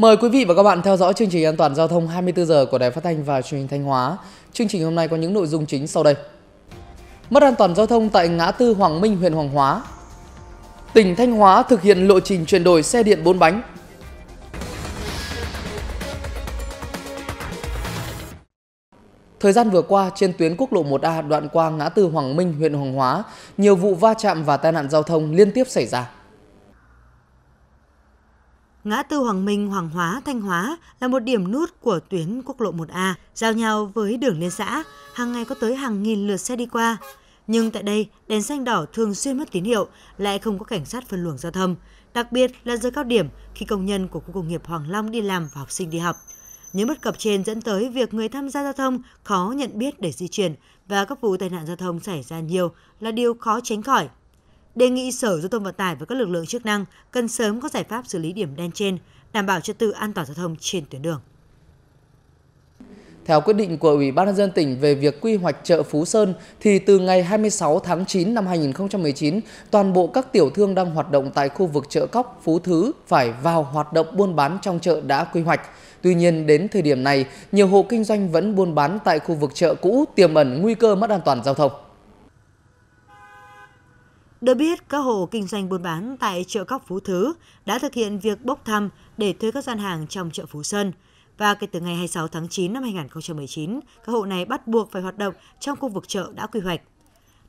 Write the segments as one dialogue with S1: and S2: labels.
S1: Mời quý vị và các bạn theo dõi chương trình an toàn giao thông 24 giờ của Đài Phát thanh và Truyền hình Thanh Hóa. Chương trình hôm nay có những nội dung chính sau đây. Mất an toàn giao thông tại ngã tư Hoàng Minh, huyện Hoàng Hóa. Tỉnh Thanh Hóa thực hiện lộ trình chuyển đổi xe điện 4 bánh. Thời gian vừa qua, trên tuyến quốc lộ 1A đoạn qua ngã tư Hoàng Minh, huyện Hoàng Hóa, nhiều vụ va chạm và tai nạn giao thông liên tiếp xảy ra.
S2: Ngã tư Hoàng Minh, Hoàng Hóa, Thanh Hóa là một điểm nút của tuyến quốc lộ 1A, giao nhau với đường liên xã, hàng ngày có tới hàng nghìn lượt xe đi qua. Nhưng tại đây, đèn xanh đỏ thường xuyên mất tín hiệu, lại không có cảnh sát phân luồng giao thông, đặc biệt là giờ cao điểm khi công nhân của khu công nghiệp Hoàng Long đi làm và học sinh đi học. Những bất cập trên dẫn tới việc người tham gia giao thông khó nhận biết để di chuyển và các vụ tai nạn giao thông xảy ra nhiều là điều khó tránh khỏi đề nghị Sở Giao thông Vận tải và các lực lượng chức năng cần sớm có giải pháp xử lý điểm đen trên, đảm bảo trật tự an toàn giao thông trên tuyến đường. Theo quyết
S1: định của Ủy ban nhân dân tỉnh về việc quy hoạch chợ Phú Sơn thì từ ngày 26 tháng 9 năm 2019, toàn bộ các tiểu thương đang hoạt động tại khu vực chợ Cóc, Phú Thứ phải vào hoạt động buôn bán trong chợ đã quy hoạch. Tuy nhiên đến thời điểm này, nhiều hộ kinh doanh vẫn buôn bán tại khu vực chợ cũ tiềm ẩn nguy cơ mất an toàn giao thông.
S2: Được biết, các hộ kinh doanh buôn bán tại chợ Cóc Phú Thứ đã thực hiện việc bốc thăm để thuê các gian hàng trong chợ Phú Sơn. Và kể từ ngày 26 tháng 9 năm 2019, các hộ này bắt buộc phải hoạt động trong khu vực chợ đã quy hoạch.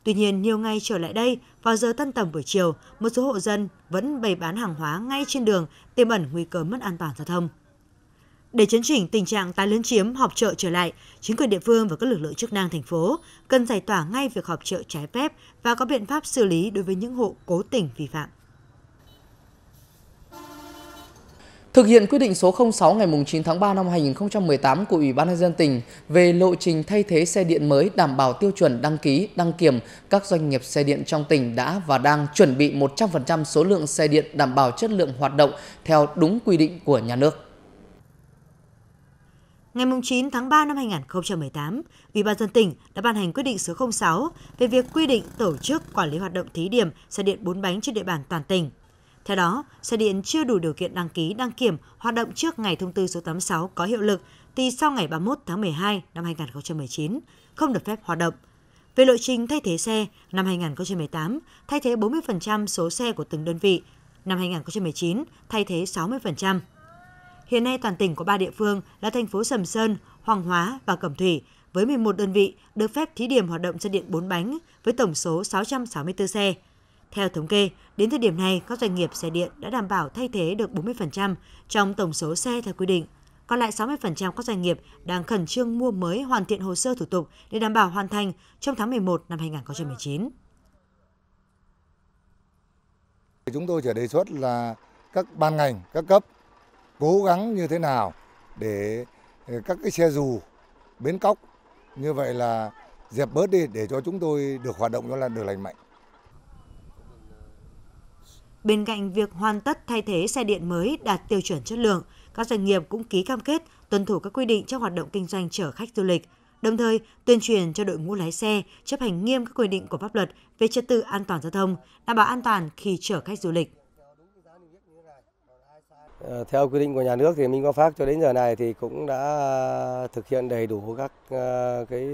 S2: Tuy nhiên, nhiều ngày trở lại đây, vào giờ tân tầm buổi chiều, một số hộ dân vẫn bày bán hàng hóa ngay trên đường, tiềm ẩn nguy cơ mất an toàn giao thông. Để chấn chỉnh tình trạng tái lấn chiếm họp chợ trở lại, chính quyền địa phương và các lực lượng chức năng thành phố cần giải tỏa ngay việc họp chợ trái phép và có biện pháp xử lý đối với những hộ cố tình vi phạm.
S1: Thực hiện quyết định số 06 ngày 9 tháng 3 năm 2018 của Ủy ban nhân dân tỉnh về lộ trình thay thế xe điện mới đảm bảo tiêu chuẩn đăng ký, đăng kiểm, các doanh nghiệp xe điện trong tỉnh đã và đang chuẩn bị 100% số lượng xe điện đảm bảo chất lượng hoạt động theo đúng quy định của nhà nước.
S2: Ngày 9 tháng 3 năm 2018, Ủy ban dân tỉnh đã ban hành quyết định số 06 về việc quy định tổ chức quản lý hoạt động thí điểm xe điện 4 bánh trên địa bàn toàn tỉnh. Theo đó, xe điện chưa đủ điều kiện đăng ký đăng kiểm hoạt động trước ngày thông tư số 86 có hiệu lực thì sau ngày 31 tháng 12 năm 2019 không được phép hoạt động. Về lộ trình thay thế xe, năm 2018 thay thế 40% số xe của từng đơn vị, năm 2019 thay thế 60%. Hiện nay toàn tỉnh có 3 địa phương là thành phố Sầm Sơn, Hoàng Hóa và Cẩm Thủy với 11 đơn vị được phép thí điểm hoạt động xe điện 4 bánh với tổng số 664 xe. Theo thống kê, đến thời điểm này, các doanh nghiệp xe điện đã đảm bảo thay thế được 40% trong tổng số xe theo quy định. Còn lại 60% các doanh nghiệp đang khẩn trương mua mới hoàn thiện hồ sơ thủ tục để đảm bảo hoàn thành trong tháng 11 năm 2019.
S1: Chúng tôi chỉ đề xuất là các ban ngành, các cấp cố gắng như thế nào để ờ, các cái xe dù bến cóc như vậy là dẹp bớt đi để cho chúng tôi được hoạt động cho là được lành mạnh.
S2: Bên cạnh việc hoàn tất thay thế xe điện mới đạt tiêu chuẩn chất lượng, các doanh nghiệp cũng ký cam kết tuân thủ các quy định trong hoạt động kinh doanh chở khách du lịch, đồng thời tuyên truyền cho đội ngũ lái xe chấp hành nghiêm các quy định của pháp luật về trật tự an toàn giao thông, đảm bảo an toàn khi chở khách du lịch.
S1: Ờ, theo quy định của nhà nước thì Minh Quang Phát cho đến giờ này thì cũng đã thực hiện đầy đủ các ờ, cái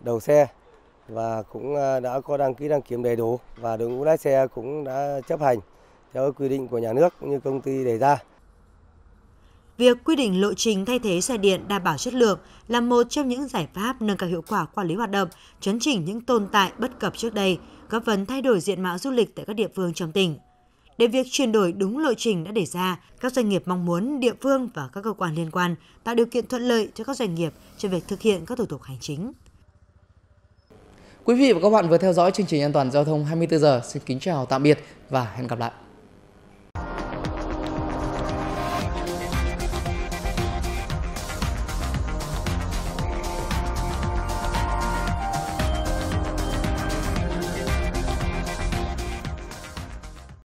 S1: đầu xe và cũng ờ, đã có đăng ký đăng kiểm đầy đủ và đội ngũ lái xe cũng đã chấp hành theo quy định của nhà nước như công ty đề ra.
S2: Việc quy định lộ trình thay thế xe điện đảm bảo chất lượng là một trong những giải pháp nâng cao hiệu quả quản lý hoạt động, chấn chỉnh những tồn tại bất cập trước đây, góp phần thay đổi diện mạo du lịch tại các địa phương trong tỉnh để việc chuyển đổi đúng lộ trình đã đề ra, các doanh nghiệp mong muốn địa phương và các cơ quan liên quan tạo điều kiện thuận lợi cho các doanh nghiệp trong việc thực hiện các thủ tục hành chính. Quý vị và các bạn vừa theo dõi chương trình An toàn giao thông
S1: 24 giờ. Xin kính chào tạm biệt và hẹn gặp lại.